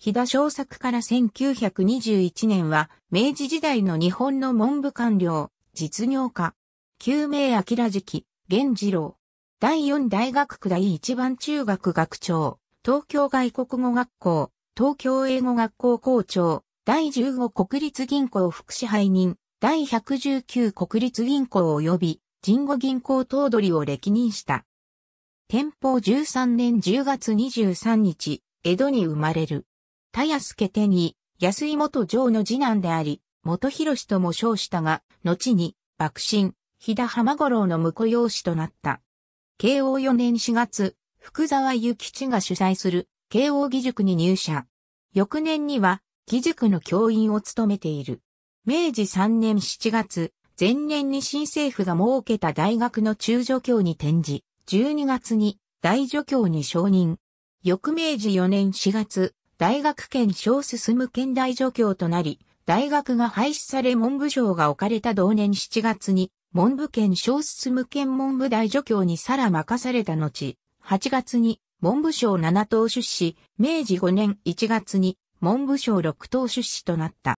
日田小作から1921年は、明治時代の日本の文部官僚、実業家、救命明時期、源次郎、第四大学区第一番中学学長、東京外国語学校、東京英語学校校長、第十五国立銀行副支配人、第百十九国立銀行及び、神語銀行頭取を歴任した。天保十三年十月二十三日、江戸に生まれる。田安家手に、安井元城の次男であり、元広とも称したが、後に、幕臣、日田浜五郎の婿養子となった。慶応4年4月、福沢諭吉が主催する慶応義塾に入社。翌年には、義塾の教員を務めている。明治3年7月、前年に新政府が設けた大学の中助教に転じ、12月に大助教に承認。翌明治4年4月、大学圏小進む県大助教となり、大学が廃止され文部省が置かれた同年7月に、文部圏小進む県文部大助教にさら任された後、8月に文部省7等出資、明治5年1月に文部省6等出資となった。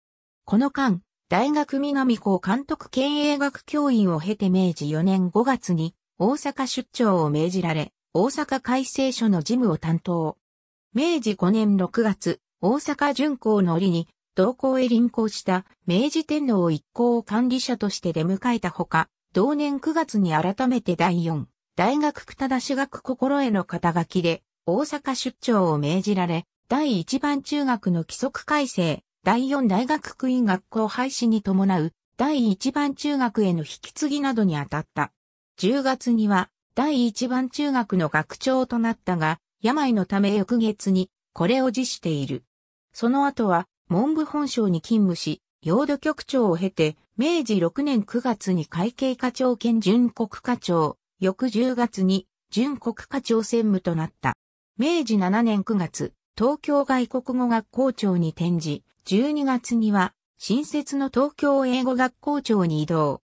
この間、大学南校監督兼営学教員を経て明治4年5月に大阪出張を命じられ、大阪改正所の事務を担当。明治5年6月、大阪巡行の折に、同行へ臨行した明治天皇一行を管理者として出迎えたほか、同年9月に改めて第4、大学区田私学心得の肩書きで、大阪出張を命じられ、第1番中学の規則改正、第4大学区院学校廃止に伴う、第1番中学への引き継ぎなどに当たった。10月には、第1番中学の学長となったが、病のため翌月にこれを辞している。その後は文部本省に勤務し、用土局長を経て、明治6年9月に会計課長兼準国課長、翌10月に準国課長専務となった。明治7年9月、東京外国語学校長に転じ、12月には新設の東京英語学校長に移動。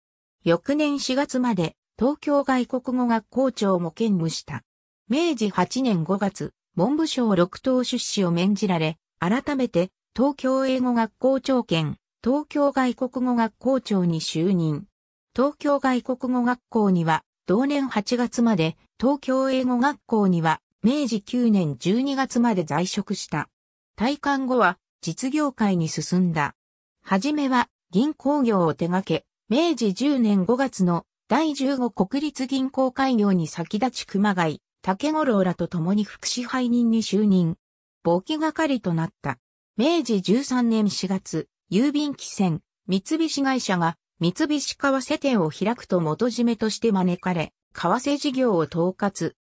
翌年4月まで東京外国語学校長も兼務した。明治8年5月、文部省六等出資を免じられ、改めて東京英語学校長兼東京外国語学校長に就任。東京外国語学校には、同年8月まで、東京英語学校には、明治9年12月まで在職した。退官後は、実業界に進んだ。はじめは、銀行業を手掛け、明治10年5月の第15国立銀行開業に先立ち熊谷、竹五郎らと共に副支配人に就任。簿記係となった。明治13年4月、郵便機船、三菱会社が三菱川瀬店を開くと元締めとして招かれ、為替事業を統括。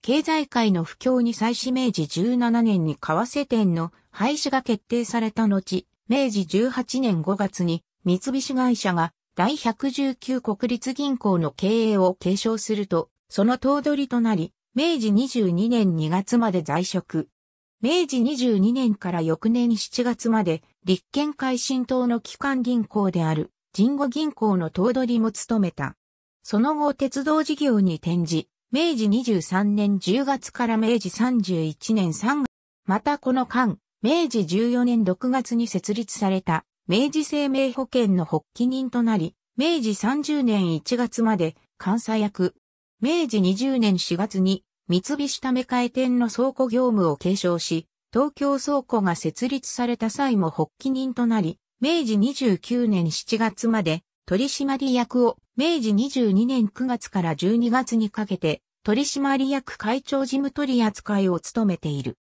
経済界の不況に際し明治17年に為替店の廃止が決定された後、明治18年5月に三菱会社が第119国立銀行の経営を継承すると、その頭取となり、明治22年2月まで在職。明治22年から翌年7月まで、立憲改新党の機関銀行である、神語銀行の頭取も務めた。その後、鉄道事業に転じ、明治23年10月から明治31年3月、またこの間、明治14年6月に設立された、明治生命保険の発起人となり、明治30年1月まで、監査役、明治20年4月に三菱ため替え店の倉庫業務を継承し、東京倉庫が設立された際も発起人となり、明治29年7月まで取締役を明治22年9月から12月にかけて取締役会長事務取扱いを務めている。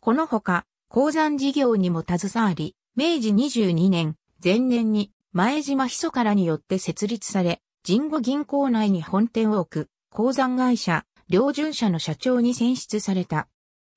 このほか、鉱山事業にも携わり、明治22年、前年に前島ひそからによって設立され、神護銀行内に本店を置く、鉱山会社、領巡社の社長に選出された。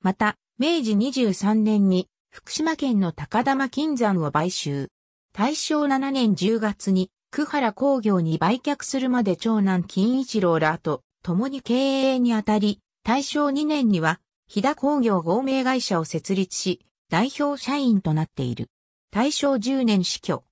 また、明治23年に福島県の高玉金山を買収。大正7年10月に、久原工業に売却するまで長男金一郎らと共に経営にあたり、大正2年には、日田工業合名会社を設立し、代表社員となっている。大正10年死去。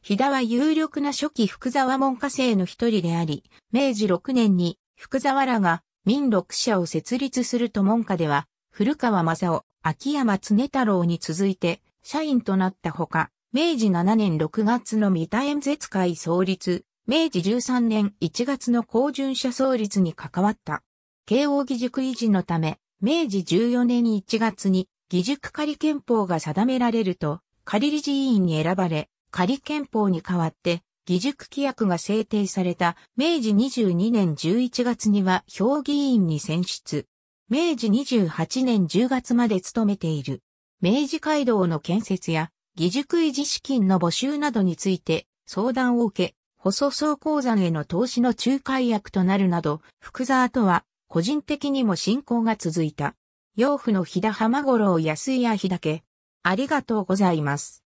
日田は有力な初期福沢門下生の一人であり、明治6年に福沢らが民六社を設立すると門下では、古川正夫、秋山常太郎に続いて社員となったほか、明治7年6月の三田演説会創立、明治13年1月の高順社創立に関わった。慶応義塾維持のため、明治14年1月に義塾仮憲法が定められると、仮理事委員に選ばれ、仮憲法に代わって、義塾規約が制定された明治22年11月には評議員に選出。明治28年10月まで務めている。明治街道の建設や、義塾維持資金の募集などについて相談を受け、細層鉱山への投資の仲介役となるなど、福沢とは個人的にも進行が続いた。養父の飛田浜五郎安井や日だけ。ありがとうございます。